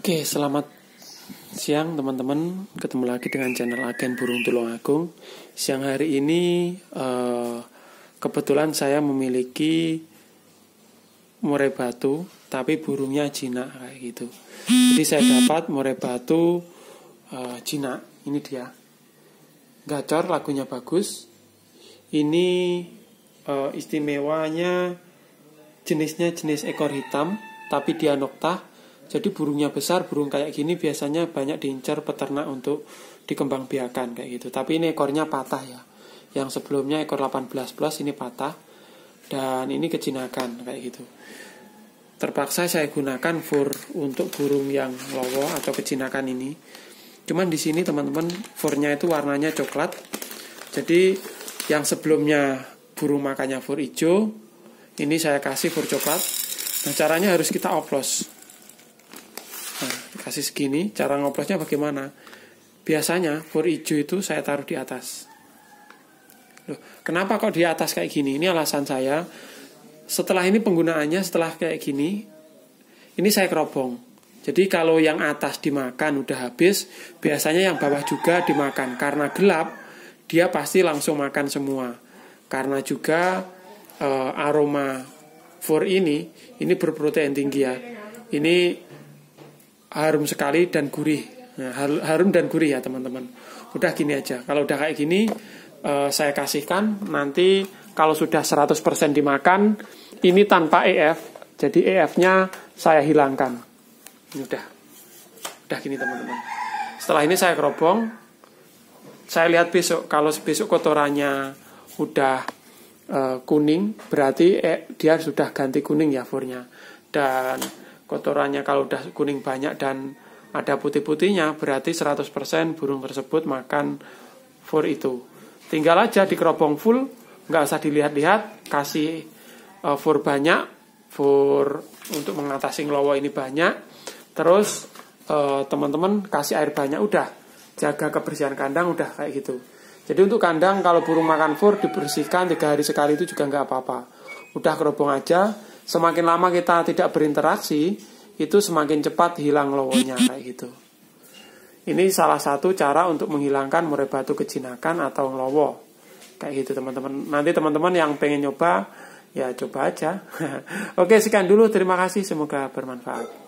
Oke, selamat siang teman-teman. Ketemu lagi dengan channel Agen Burung Tulung Agung. Siang hari ini eh, kebetulan saya memiliki murai batu, tapi burungnya Cina kayak gitu. Jadi saya dapat murai batu eh, Cina. Ini dia. Gacor lagunya bagus. Ini eh, istimewanya jenisnya jenis ekor hitam, tapi dia noktah jadi burungnya besar, burung kayak gini biasanya banyak diincar peternak untuk dikembangbiakan kayak gitu. Tapi ini ekornya patah ya. Yang sebelumnya ekor 18 plus ini patah dan ini kejinakan kayak gitu. Terpaksa saya gunakan fur untuk burung yang lowo atau kejinakan ini. Cuman di sini teman-teman furnya itu warnanya coklat. Jadi yang sebelumnya burung makannya fur hijau, ini saya kasih fur coklat. Nah caranya harus kita oplos kasih segini, cara ngoplosnya bagaimana? Biasanya bor hijau itu saya taruh di atas. Loh, kenapa kok di atas kayak gini? Ini alasan saya. Setelah ini penggunaannya setelah kayak gini, ini saya kerobong. Jadi kalau yang atas dimakan udah habis, biasanya yang bawah juga dimakan. Karena gelap, dia pasti langsung makan semua. Karena juga e, aroma for ini, ini berprotein tinggi ya. Ini harum sekali dan gurih. Nah, harum dan gurih ya teman-teman. Udah gini aja. Kalau udah kayak gini, uh, saya kasihkan. Nanti kalau sudah 100% dimakan, ini tanpa EF. Jadi EF-nya saya hilangkan. Ini udah. Udah gini teman-teman. Setelah ini saya kerobong. Saya lihat besok. Kalau besok kotorannya udah uh, kuning, berarti eh, dia sudah ganti kuning ya furnya. Dan kotorannya kalau udah kuning banyak dan ada putih-putihnya berarti 100% burung tersebut makan fur itu tinggal aja di kerobong full nggak usah dilihat-lihat kasih uh, fur banyak fur untuk mengatasi ngelowo ini banyak terus teman eh, teman-teman kasih air banyak udah jaga kebersihan kandang udah kayak gitu jadi untuk kandang kalau burung makan fur dibersihkan tiga hari sekali itu juga nggak apa-apa udah kerobong aja semakin lama kita tidak berinteraksi, itu semakin cepat hilang lowonya kayak gitu. Ini salah satu cara untuk menghilangkan murai batu kejinakan atau lowo. Kayak gitu teman-teman. Nanti teman-teman yang pengen nyoba, ya coba aja. Oke, sekian dulu. Terima kasih. Semoga bermanfaat.